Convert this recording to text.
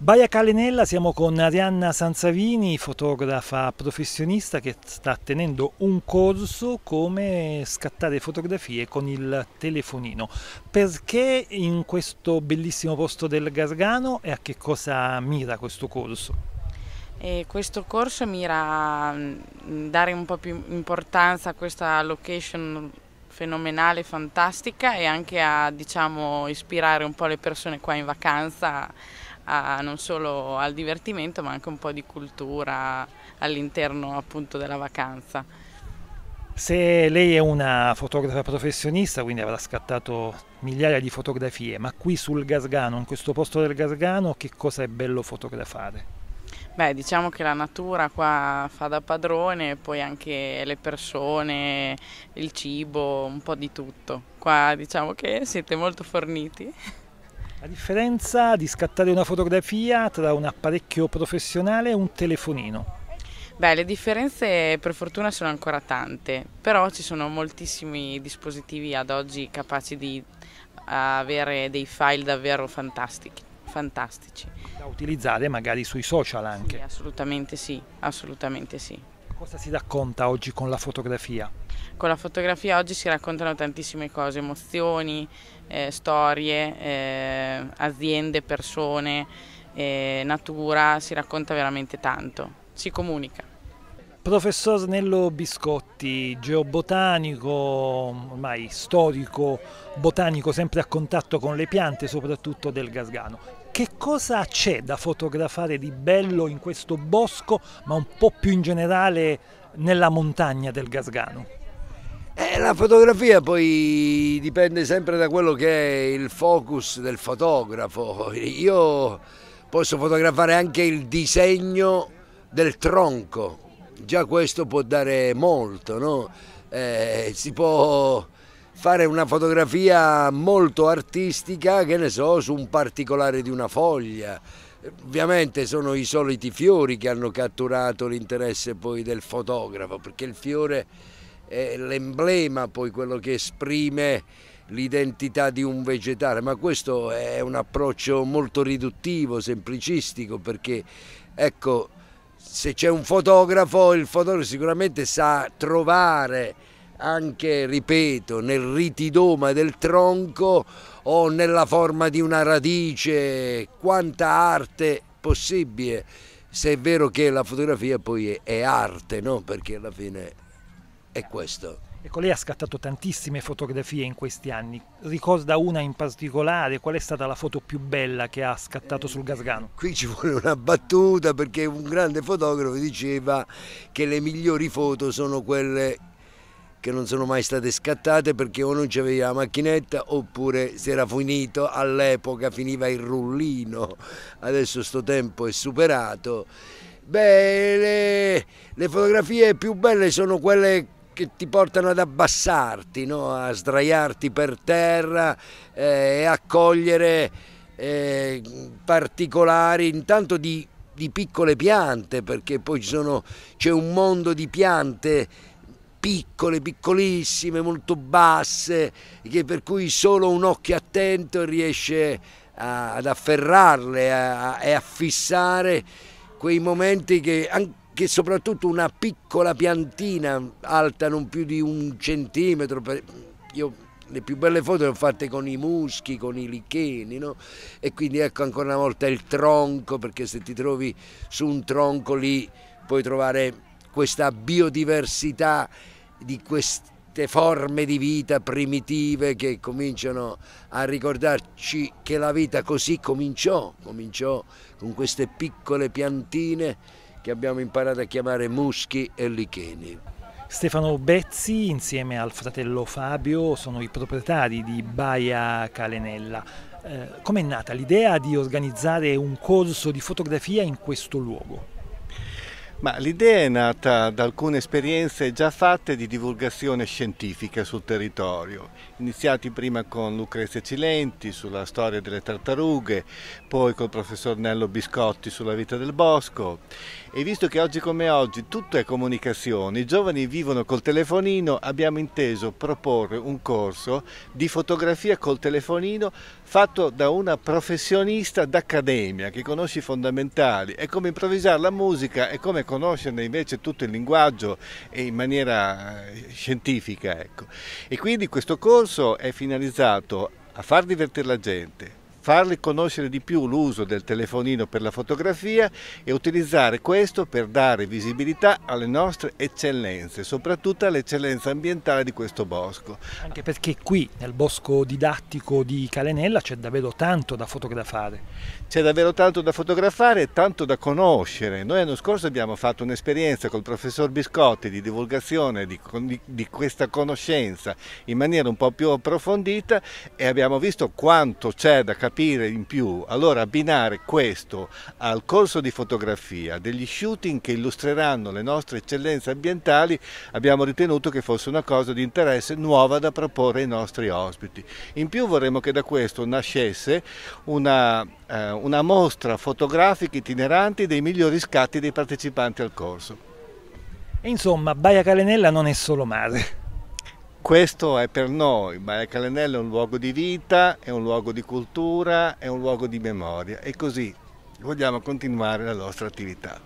Baia Calenella, siamo con Arianna Sanzavini, fotografa professionista che sta tenendo un corso come scattare fotografie con il telefonino. Perché in questo bellissimo posto del Gargano e a che cosa mira questo corso? E questo corso mira a mm, dare un po' più importanza a questa location fenomenale, fantastica e anche a diciamo, ispirare un po' le persone qua in vacanza a, non solo al divertimento ma anche un po' di cultura all'interno appunto della vacanza. Se lei è una fotografa professionista, quindi avrà scattato migliaia di fotografie, ma qui sul Gasgano, in questo posto del Gasgano, che cosa è bello fotografare? Beh, diciamo che la natura qua fa da padrone, poi anche le persone, il cibo, un po' di tutto. Qua diciamo che siete molto forniti. La differenza di scattare una fotografia tra un apparecchio professionale e un telefonino? Beh, le differenze per fortuna sono ancora tante, però ci sono moltissimi dispositivi ad oggi capaci di eh, avere dei file davvero fantastici. fantastici. Da utilizzare magari sui social anche. Sì, assolutamente sì, assolutamente sì cosa si racconta oggi con la fotografia? Con la fotografia oggi si raccontano tantissime cose, emozioni, eh, storie, eh, aziende, persone, eh, natura, si racconta veramente tanto, si comunica. Professor Snello Biscotti, geobotanico, ormai storico botanico sempre a contatto con le piante, soprattutto del Gasgano che cosa c'è da fotografare di bello in questo bosco, ma un po' più in generale nella montagna del Gasgano? Eh, la fotografia poi dipende sempre da quello che è il focus del fotografo. Io posso fotografare anche il disegno del tronco, già questo può dare molto, no? eh, si può fare una fotografia molto artistica, che ne so, su un particolare di una foglia. Ovviamente sono i soliti fiori che hanno catturato l'interesse poi del fotografo, perché il fiore è l'emblema, poi quello che esprime l'identità di un vegetale, ma questo è un approccio molto riduttivo, semplicistico, perché ecco, se c'è un fotografo, il fotografo sicuramente sa trovare anche, ripeto, nel ritidoma del tronco o nella forma di una radice, quanta arte possibile, se è vero che la fotografia poi è arte, no? perché alla fine è questo. Ecco, lei ha scattato tantissime fotografie in questi anni, ricorda una in particolare, qual è stata la foto più bella che ha scattato sul eh, Gasgano? Qui ci vuole una battuta perché un grande fotografo diceva che le migliori foto sono quelle che non sono mai state scattate perché o non c'aveva la macchinetta oppure si era finito, all'epoca finiva il rullino, adesso sto tempo è superato. Beh, le, le fotografie più belle sono quelle che ti portano ad abbassarti, no? a sdraiarti per terra eh, e a cogliere eh, particolari intanto di, di, piccole piante, perché poi c'è un mondo di piante piccole, piccolissime, molto basse, per cui solo un occhio attento riesce a, ad afferrarle e a, a fissare quei momenti che anche soprattutto una piccola piantina alta non più di un centimetro, io le più belle foto le ho fatte con i muschi, con i licheni, no? e quindi ecco ancora una volta il tronco, perché se ti trovi su un tronco lì puoi trovare questa biodiversità di queste forme di vita primitive che cominciano a ricordarci che la vita così cominciò, cominciò con queste piccole piantine che abbiamo imparato a chiamare muschi e licheni. Stefano Bezzi insieme al fratello Fabio sono i proprietari di Baia Calenella. Eh, è nata l'idea di organizzare un corso di fotografia in questo luogo? Ma l'idea è nata da alcune esperienze già fatte di divulgazione scientifica sul territorio, iniziati prima con Lucrezia Cilenti sulla storia delle tartarughe, poi col professor Nello Biscotti sulla vita del bosco e visto che oggi come oggi tutto è comunicazione, i giovani vivono col telefonino, abbiamo inteso proporre un corso di fotografia col telefonino fatto da una professionista d'accademia che conosce i fondamentali, è come improvvisare la musica, è come conoscerne invece tutto il linguaggio in maniera eh, scientifica. Ecco. E quindi questo corso è finalizzato a far divertire la gente, farli conoscere di più l'uso del telefonino per la fotografia e utilizzare questo per dare visibilità alle nostre eccellenze, soprattutto all'eccellenza ambientale di questo bosco. Anche perché qui nel bosco didattico di Calenella c'è davvero tanto da fotografare. C'è davvero tanto da fotografare e tanto da conoscere. Noi l'anno scorso abbiamo fatto un'esperienza col professor Biscotti di divulgazione di, di, di questa conoscenza in maniera un po' più approfondita e abbiamo visto quanto c'è da capire colpire in più, allora abbinare questo al corso di fotografia, degli shooting che illustreranno le nostre eccellenze ambientali, abbiamo ritenuto che fosse una cosa di interesse nuova da proporre ai nostri ospiti. In più vorremmo che da questo nascesse una, eh, una mostra fotografica itinerante dei migliori scatti dei partecipanti al corso. Insomma, Baia Calenella non è solo mare. questo è per noi, Baia Calenella è un luogo di vita, è un luogo di cultura, è un luogo di memoria e così vogliamo continuare la nostra attività.